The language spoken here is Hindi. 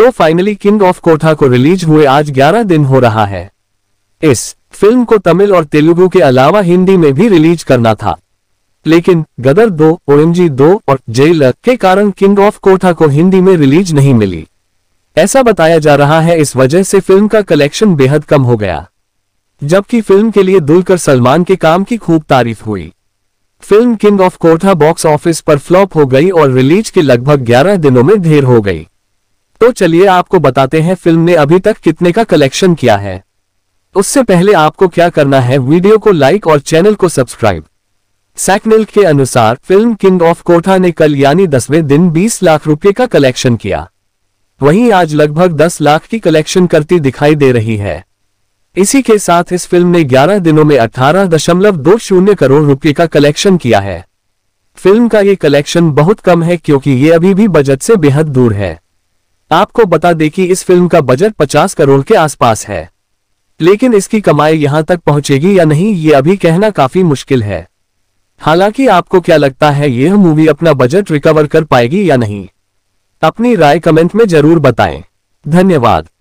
तो फाइनली किंग ऑफ कोठा को रिलीज हुए आज 11 दिन हो रहा है इस फिल्म को तमिल और तेलुगु के अलावा हिंदी में भी रिलीज करना था लेकिन गदर दो ओएमजी दो और जेल के कारण किंग ऑफ कोठा को हिंदी में रिलीज नहीं मिली ऐसा बताया जा रहा है इस वजह से फिल्म का कलेक्शन बेहद कम हो गया जबकि फिल्म के लिए दुलकर सलमान के काम की खूब तारीफ हुई film King of Kotha box office पर फ्लॉप हो गई और रिलीज के लगभग 11 दिनों में ढेर हो गई तो चलिए आपको बताते हैं फिल्म ने अभी तक कितने का कलेक्शन किया है उससे पहले आपको क्या करना है वीडियो को लाइक और चैनल को सब्सक्राइब सैकनिल के अनुसार फिल्म किंग ऑफ कोठा ने कल यानी दसवें दिन 20 लाख रुपए का कलेक्शन किया वहीं आज लगभग 10 लाख की कलेक्शन करती दिखाई दे रही है इसी के साथ इस फिल्म ने 11 दिनों में अठारह दशमलव दो शून्य करोड़ रुपए का कलेक्शन किया है फिल्म का ये कलेक्शन बहुत कम है क्योंकि ये अभी भी बजट से बेहद दूर है आपको बता दें कि इस फिल्म का बजट 50 करोड़ के आसपास है लेकिन इसकी कमाई यहां तक पहुंचेगी या नहीं ये अभी कहना काफी मुश्किल है हालांकि आपको क्या लगता है यह मूवी अपना बजट रिकवर कर पाएगी या नहीं अपनी राय कमेंट में जरूर बताएं धन्यवाद